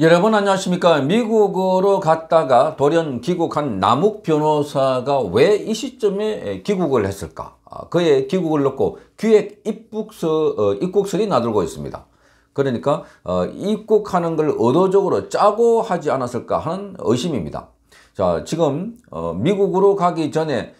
여러분 안녕하십니까 미국으로 갔다가 돌연 귀국한 남욱 변호사가 왜 이 시점에 귀국을 했을까 아, 그의 귀국을 놓고 기획 입국서, 어, 입국설이 나돌고 있습니다 그러니까 어, 입국하는 걸 의도적으로 짜고 하지 않았을까 하는 의심입니다 자 지금 어, 미국으로 가기 전에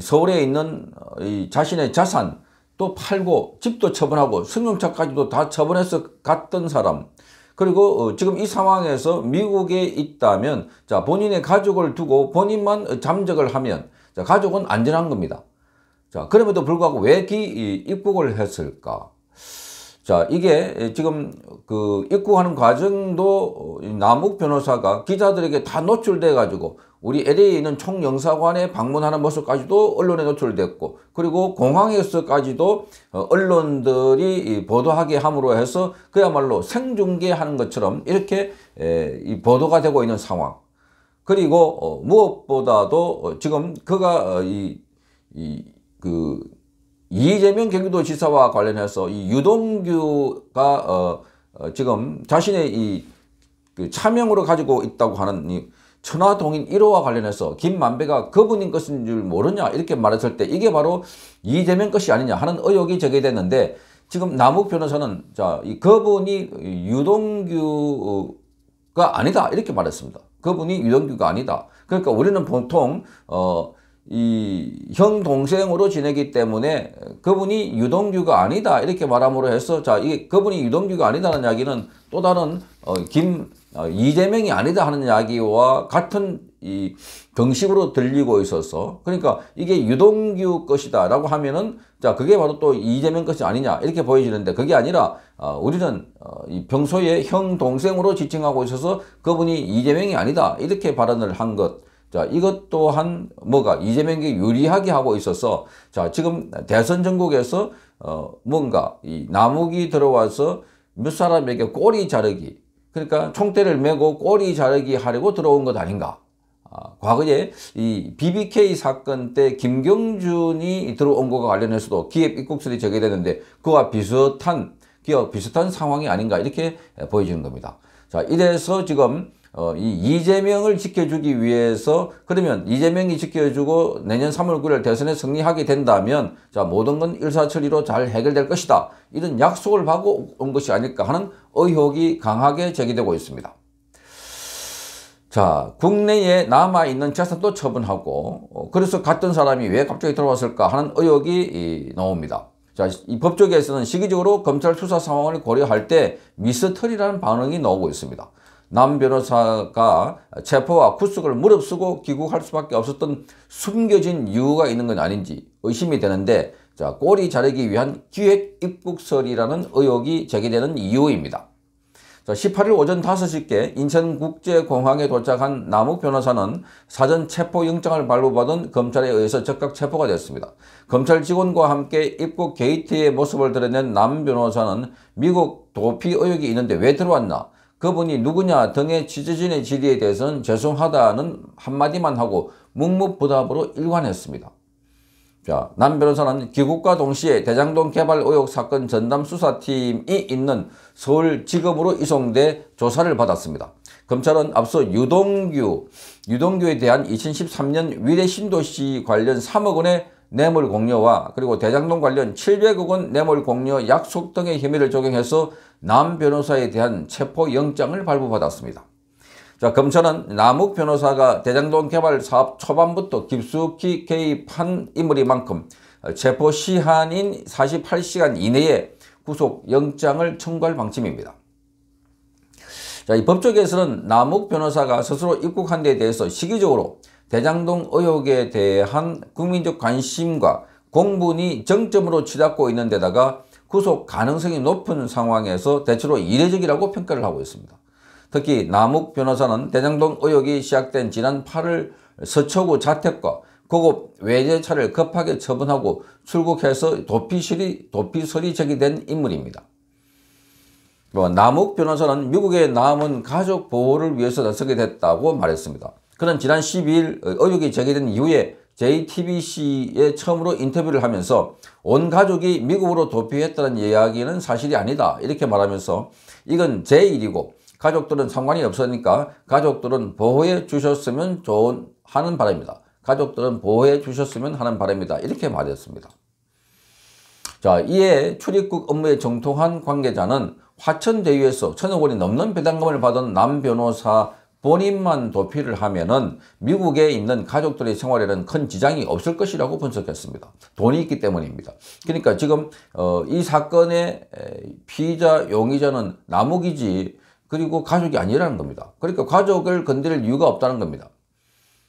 서울에 있는 어, 자신의 자산 또 팔고 집도 처분하고 승용차까지도 다 처분해서 갔던 사람 그리고 어, 지금 이 상황에서 미국에 있다면 자 본인의 가족을 두고 본인만 잠적을 하면 자 가족은 안전한 겁니다. 자 그럼에도 불구하고 왜 기, 입국을 했을까? 자, 이게 지금 그 입국하는 과정도 남욱 변호사가 기자들에게 다 노출돼 가지고 우리 LA에 있는 총영사관에 방문하는 모습까지도 언론에 노출됐고 그리고 공항에서까지도 어, 언론들이 보도하게 함으로 해서 그야말로 생중계하는 것처럼 이렇게 보도가 되고 있는 상황 그리고 어, 무엇보다도 어, 지금 그가 이, 이, 그 이재명 경기도지사와 관련해서 이 유동규가 어, 어, 지금 자신의 이 그 차명으로 가지고 있다고 하는 이 천하동인 1호와 관련해서 김만배가 그분인 것인 줄 모르냐 이렇게 말했을 때 이게 바로 이재명 것이 아니냐 하는 의혹이 제기됐는데 지금 남욱 변호사는 자, 이 그분이 유동규가 아니다 이렇게 말했습니다. 그분이 유동규가 아니다. 그러니까 우리는 보통 어 이형 동생으로 지내기 때문에 그분이 유동규가 아니다 이렇게 말함으로 해서 자 이게 그분이 유동규가 아니다는 이야기는 또 다른 어, 김 어, 이재명이 아니다 하는 이야기와 같은 이 경식으로 들리고 있어서 그러니까 이게 유동규 것이다 라고 하면은 자 그게 바로 또 이재명 것이 아니냐 이렇게 보여지는데 그게 아니라 어, 우리는 어, 이 평소에 형 동생으로 지칭하고 있어서 그분이 이재명이 아니다 이렇게 발언을 한것 자, 이것 또한 뭐가 이재명에게 유리하게 하고 있어서 자, 지금 대선 전국에서 어, 뭔가 이 나무기 들어와서 몇 사람에게 꼬리 자르기 그러니까 총대를 메고 꼬리 자르기 하려고 들어온 것 아닌가. 아, 과거에 이 BBK 사건 때 김경준이 들어온 것과 관련해서도 기업 입국설이 제기되는데 그와 비슷한 기업 비슷한 상황이 아닌가 이렇게 보여지는 겁니다. 자 이래서 지금 어, 이 이재명을 지켜주기 위해서 그러면 이재명이 지켜주고 내년 3월 9일 대선에 승리하게 된다면 자 모든 건 일사천리로 잘 해결될 것이다. 이런 약속을 받고온 것이 아닐까 하는 의혹이 강하게 제기되고 있습니다. 자 국내에 남아있는 재산도 처분하고 어, 그래서 갔던 사람이 왜 갑자기 들어왔을까 하는 의혹이 이, 나옵니다. 자, 이 법조계에서는 시기적으로 검찰 수사 상황을 고려할 때 미스터리라는 반응이 나오고 있습니다. 남 변호사가 체포와 구속을 무릅쓰고 귀국할 수밖에 없었던 숨겨진 이유가 있는 건 아닌지 의심이 되는데 자 꼬리 자르기 위한 기획 입국설이라는 의혹이 제기되는 이유입니다. 자, 18일 오전 5시께 인천국제공항에 도착한 남욱 변호사는 사전 체포영장을 발부받은 검찰에 의해서 즉각 체포가 됐습니다. 검찰 직원과 함께 입국 게이트의 모습을 드러낸 남 변호사는 미국 도피 의혹이 있는데 왜 들어왔나? 그분이 누구냐 등의 지지진의 질의에 대해서는 죄송하다는 한마디만 하고 묵묵부답으로 일관했습니다. 자, 남 변호사는 귀국과 동시에 대장동 개발 의혹 사건 전담 수사팀이 있는 서울지검으로 이송돼 조사를 받았습니다. 검찰은 앞서 유동규, 유동규에 대한 2013년 위례 신도시 관련 3억 원의 뇌물 공여와 그리고 대장동 관련 700억 원 뇌물 공여 약속 등의 혐의를 적용해서 남 변호사에 대한 체포영장을 발부받았습니다. 자, 검찰은 남욱 변호사가 대장동 개발 사업 초반부터 깊숙이 개입한 인물이만큼 체포 시한인 48시간 이내에 구속영장을 청구할 방침입니다. 자, 이 법조계에서는 남욱 변호사가 스스로 입국한 데 대해서 시기적으로 대장동 의혹에 대한 국민적 관심과 공분이 정점으로 치닫고 있는 데다가 구속 가능성이 높은 상황에서 대체로 이례적이라고 평가를 하고 있습니다. 특히 남욱 변호사는 대장동 의혹이 시작된 지난 8월 서초구 자택과 고급 외제차를 급하게 처분하고 출국해서 도피실이, 도피설이 제기된 인물입니다. 뭐 남욱 변호사는 미국에 남은 가족 보호를 위해서 나서게 됐다고 말했습니다. 그는 지난 12일 의혹이 제기된 이후에 JTBC에 처음으로 인터뷰를 하면서 온 가족이 미국으로 도피했다는 이야기는 사실이 아니다 이렇게 말하면서 이건 제 일이고 가족들은 상관이 없으니까 가족들은 보호해 주셨으면 좋은 하는 바람이다. 가족들은 보호해 주셨으면 하는 바람이다. 이렇게 말했습니다. 자, 이에 출입국 업무에 정통한 관계자는 화천대유에서 천억 원이 넘는 배당금을 받은 남 변호사 본인만 도피를 하면은 미국에 있는 가족들의 생활에는 큰 지장이 없을 것이라고 분석했습니다. 돈이 있기 때문입니다. 그러니까 지금 어, 이 사건의 피의자 용의자는 나무기지 그리고 가족이 아니라는 겁니다. 그러니까 가족을 건드릴 이유가 없다는 겁니다.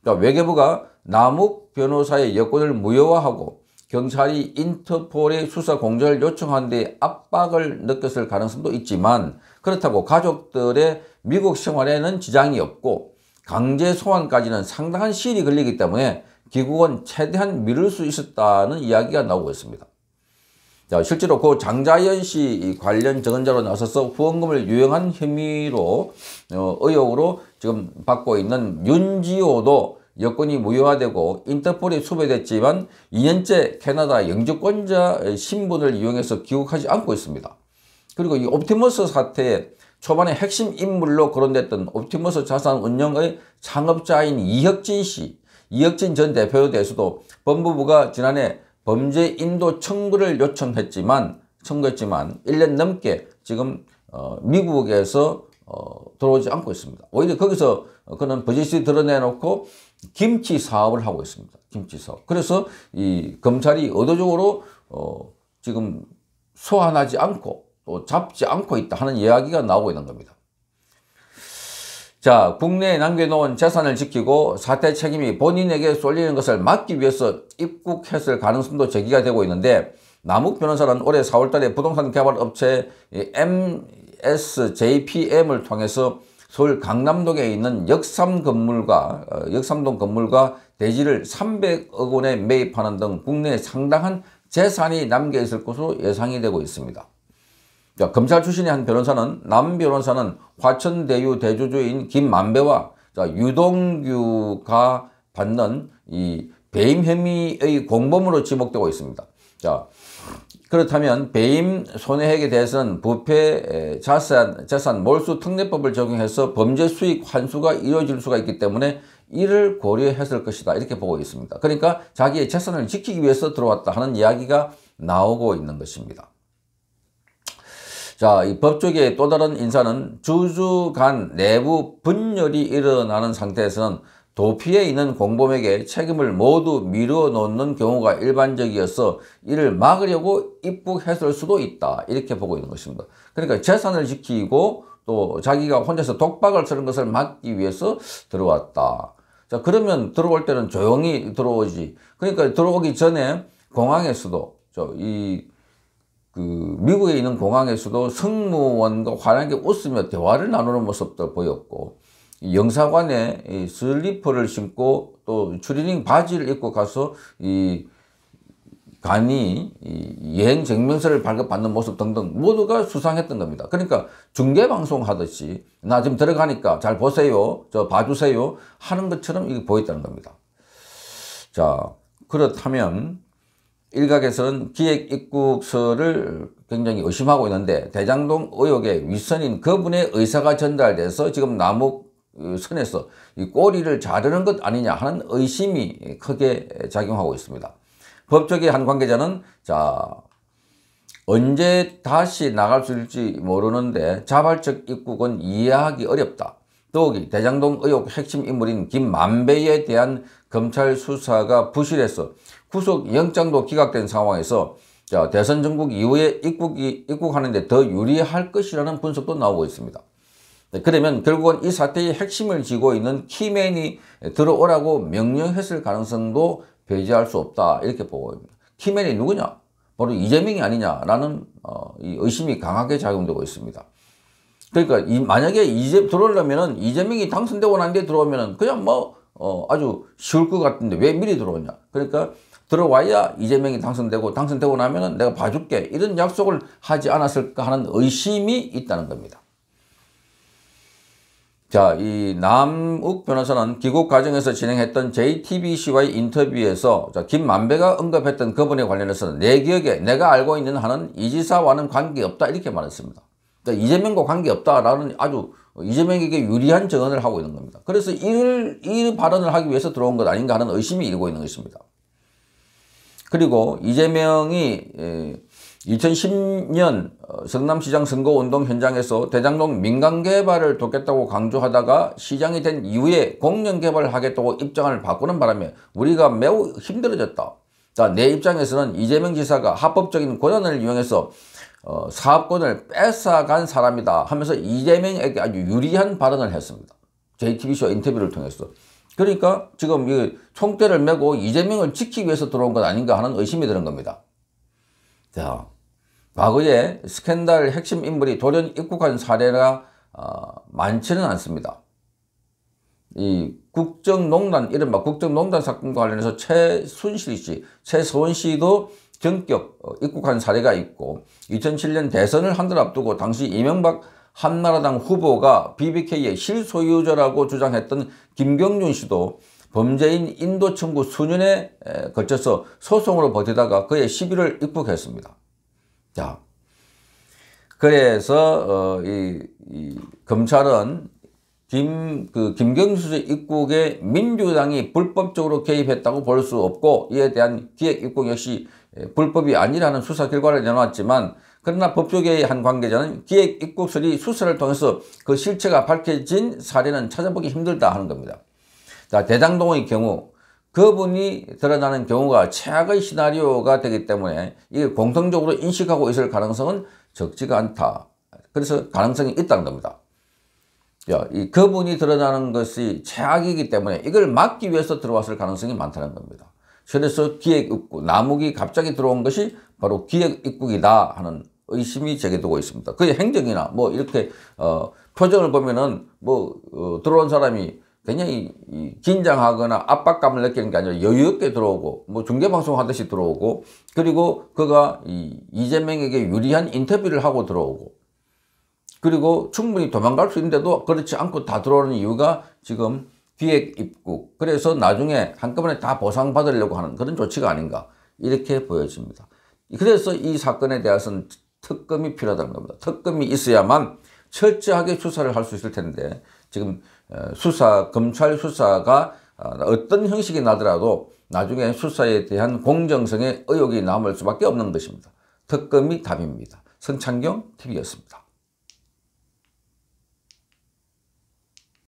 그러니까 외교부가 남욱 변호사의 여권을 무효화하고 경찰이 인터폴의 수사 공조를 요청한 데 압박을 느꼈을 가능성도 있지만 그렇다고 가족들의 미국 생활에는 지장이 없고 강제 소환까지는 상당한 시일이 걸리기 때문에 귀국은 최대한 미룰 수 있었다는 이야기가 나오고 있습니다. 자, 실제로 고 장자연 씨 관련 증언자로 나서서 후원금을 유용한 혐의로 어, 의혹으로 지금 받고 있는 윤지호도 여권이 무효화되고 인터폴이 수배됐지만 2년째 캐나다 영주권자 신분을 이용해서 귀국하지 않고 있습니다. 그리고 이 옵티머스 사태에 초반에 핵심 인물로 거론됐던 옵티머스 자산운영의 창업자인 이혁진 씨, 이혁진 전 대표에 대해서도 법무부가 지난해 범죄 인도 청구를 요청했지만 청구했지만 1년 넘게 지금 어, 미국에서 어, 들어오지 않고 있습니다. 오히려 거기서 어, 그는 버짓이 드러내놓고 김치 사업을 하고 있습니다. 김치 사업. 그래서 이 검찰이 의도적으로 어, 지금 소환하지 않고 또 뭐 잡지 않고 있다 하는 이야기가 나오고 있는 겁니다. 자, 국내에 남겨놓은 재산을 지키고 사태 책임이 본인에게 쏠리는 것을 막기 위해서 입국했을 가능성도 제기가 되고 있는데 남욱 변호사는 올해 4월달에 부동산 개발 업체 MSJPM을 통해서 서울 강남동에 있는 역삼 건물과 어, 역삼동 건물과 대지를 300억 원에 매입하는 등 국내에 상당한 재산이 남겨 있을 것으로 예상이 되고 있습니다. 자, 검찰 출신의 한 변호사는 남 변호사는 화천대유 대주주인 김만배와 자, 유동규가 받는 이 배임 혐의의 공범으로 지목되고 있습니다. 자, 그렇다면 배임 손해액에 대해서는 부패 자산, 자산 몰수 특례법을 적용해서 범죄 수익 환수가 이루어질 수가 있기 때문에 이를 고려했을 것이다 이렇게 보고 있습니다. 그러니까 자기의 재산을 지키기 위해서 들어왔다 하는 이야기가 나오고 있는 것입니다. 자, 이 법조계의 또 다른 인사는 주주 간 내부 분열이 일어나는 상태에서는 도피에 있는 공범에게 책임을 모두 미루어 놓는 경우가 일반적이어서 이를 막으려고 입국했을 수도 있다. 이렇게 보고 있는 것입니다. 그러니까 재산을 지키고 또 자기가 혼자서 독박을 쓰는 것을 막기 위해서 들어왔다. 자, 그러면 들어올 때는 조용히 들어오지. 그러니까 들어오기 전에 공항에서도 저이 그 미국에 있는 공항에서도 승무원과 화 환하게 웃으며 대화를 나누는 모습도 보였고 영사관에 슬리퍼를 신고 또 추리닝 바지를 입고 가서 이 간이 여행 증명서를 발급받는 모습 등등 모두가 수상했던 겁니다. 그러니까 중계방송 하듯이 나 지금 들어가니까 잘 보세요. 저 봐주세요. 하는 것처럼 이게 보였다는 겁니다. 자 그렇다면 일각에서는 기획 입국서를 굉장히 의심하고 있는데 대장동 의혹의 윗선인 그분의 의사가 전달돼서 지금 남욱 선에서 이 꼬리를 자르는 것 아니냐 하는 의심이 크게 작용하고 있습니다. 법조계 한 관계자는 자 언제 다시 나갈 수 있을지 모르는데 자발적 입국은 이해하기 어렵다. 더욱이 대장동 의혹 핵심 인물인 김만배에 대한 검찰 수사가 부실해서 구속영장도 기각된 상황에서 자, 대선 전국 이후에 입국이, 입국하는데 더 유리할 것이라는 분석도 나오고 있습니다. 네, 그러면 결국은 이 사태의 핵심을 지고 있는 키맨이 들어오라고 명령했을 가능성도 배제할 수 없다 이렇게 보고 있습니다. 키맨이 누구냐? 바로 이재명이 아니냐라는 어, 의심이 강하게 작용되고 있습니다. 그러니까 이, 만약에 이제 들어오려면은 이재명이 당선되고 난 뒤에 들어오면은 그냥 뭐 어, 아주 쉬울 것 같은데 왜 미리 들어오냐. 그러니까 들어와야 이재명이 당선되고 당선되고 나면은 내가 봐줄게 이런 약속을 하지 않았을까 하는 의심이 있다는 겁니다. 자, 이 남욱 변호사는 귀국 과정에서 진행했던 JTBC와의 인터뷰에서 자, 김만배가 언급했던 그분에 관련해서는 내 기억에 내가 알고 있는 한은 이 지사와는 관계없다 이렇게 말했습니다. 그러니까 이재명과 관계없다라는 아주 이재명에게 유리한 증언을 하고 있는 겁니다. 그래서 이를, 이 발언을 하기 위해서 들어온 것 아닌가 하는 의심이 일고 있는 것입니다. 그리고 이재명이 2010년 예, 어, 성남시장 선거운동 현장에서 대장동 민간개발을 돕겠다고 강조하다가 시장이 된 이후에 공영개발을 하겠다고 입장을 바꾸는 바람에 우리가 매우 힘들어졌다. 자, 내 입장에서는 이재명 지사가 합법적인 권한을 이용해서 어, 사업권을 뺏어간 사람이다 하면서 이재명에게 아주 유리한 발언을 했습니다. JTBC와 인터뷰를 통해서. 그러니까 지금 이 총대를 메고 이재명을 지키기 위해서 들어온 것 아닌가 하는 의심이 드는 겁니다. 자, 과거에 스캔들 핵심 인물이 돌연 입국한 사례가 어, 많지는 않습니다. 이 국정농단, 이른바 국정농단 사건과 관련해서 최순실 씨, 최서원 씨도 전격 어, 입국한 사례가 있고 2007년 대선을 한달 앞두고 당시 이명박 한나라당 후보가 BBK의 실소유자라고 주장했던 김경준 씨도 범죄인 인도 청구 수년에 걸쳐서 소송으로 버티다가 그의 시비를 입국했습니다. 자, 그래서 어, 이, 이 검찰은 김, 그 김경수 입국에 민주당이 불법적으로 개입했다고 볼 수 없고 이에 대한 기획 입국 역시 예, 불법이 아니라는 수사 결과를 내놓았지만 그러나 법조계의 한 관계자는 기획 입국설이 수사를 통해서 그 실체가 밝혀진 사례는 찾아보기 힘들다 하는 겁니다. 자 대장동의 경우 그분이 드러나는 경우가 최악의 시나리오가 되기 때문에 이게 공통적으로 인식하고 있을 가능성은 적지가 않다. 그래서 가능성이 있다는 겁니다. 야, 이 그분이 드러나는 것이 최악이기 때문에 이걸 막기 위해서 들어왔을 가능성이 많다는 겁니다. 그래서 기획입국, 남욱이 갑자기 들어온 것이 바로 기획입국이다 하는 의심이 제기되고 있습니다. 그 행적이나 뭐 이렇게 어, 표정을 보면은 뭐 어, 들어온 사람이 굉장히 긴장하거나 압박감을 느끼는 게 아니라 여유있게 들어오고 뭐 중계방송 하듯이 들어오고 그리고 그가 이 이재명에게 유리한 인터뷰를 하고 들어오고 그리고 충분히 도망갈 수 있는데도 그렇지 않고 다 들어오는 이유가 지금 기획 입국 그래서 나중에 한꺼번에 다 보상받으려고 하는 그런 조치가 아닌가 이렇게 보여집니다. 그래서 이 사건에 대해서는 특검이 필요하다는 겁니다. 특검이 있어야만 철저하게 수사를 할 수 있을 텐데 지금 어, 수사 검찰 수사가 어, 어떤 형식이 나더라도 나중에 수사에 대한 공정성의 의혹이 남을 수밖에 없는 것입니다. 특검이 답입니다. 성창경 TV였습니다.